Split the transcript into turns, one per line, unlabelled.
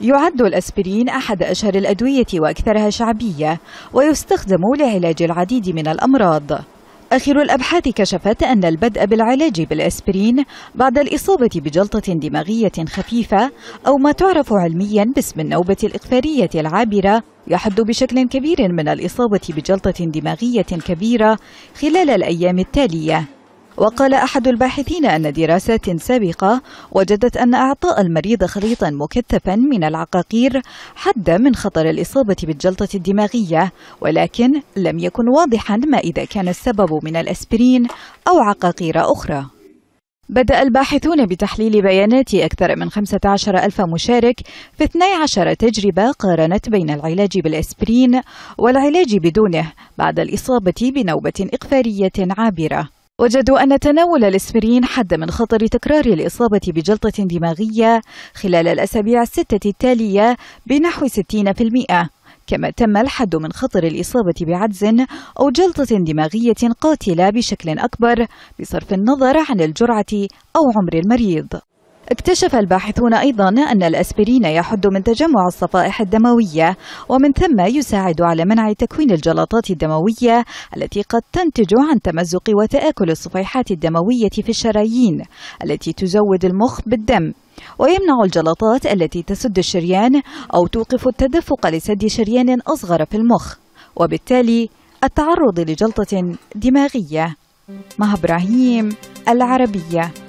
يعد الأسبرين أحد أشهر الأدوية وأكثرها شعبية ويستخدم لعلاج العديد من الأمراض آخر الأبحاث كشفت أن البدء بالعلاج بالأسبرين بعد الإصابة بجلطة دماغية خفيفة أو ما تعرف علميا باسم النوبة الإقفارية العابرة يحد بشكل كبير من الإصابة بجلطة دماغية كبيرة خلال الأيام التالية وقال أحد الباحثين أن دراسات سابقة وجدت أن أعطاء المريض خليطا مكثفا من العقاقير حد من خطر الإصابة بالجلطة الدماغية ولكن لم يكن واضحا ما إذا كان السبب من الأسبرين أو عقاقير أخرى بدأ الباحثون بتحليل بيانات أكثر من 15 ألف مشارك في 12 تجربة قارنت بين العلاج بالأسبرين والعلاج بدونه بعد الإصابة بنوبة إقفارية عابرة وجدوا أن تناول الإسبرين حد من خطر تكرار الإصابة بجلطة دماغية خلال الأسابيع الستة التالية بنحو 60% كما تم الحد من خطر الإصابة بعجز أو جلطة دماغية قاتلة بشكل أكبر بصرف النظر عن الجرعة أو عمر المريض اكتشف الباحثون أيضا أن الأسبرين يحد من تجمع الصفائح الدموية ومن ثم يساعد على منع تكوين الجلطات الدموية التي قد تنتج عن تمزق وتآكل الصفيحات الدموية في الشرايين التي تزود المخ بالدم ويمنع الجلطات التي تسد الشريان أو توقف التدفق لسد شريان أصغر في المخ وبالتالي التعرض لجلطة دماغية مها إبراهيم العربية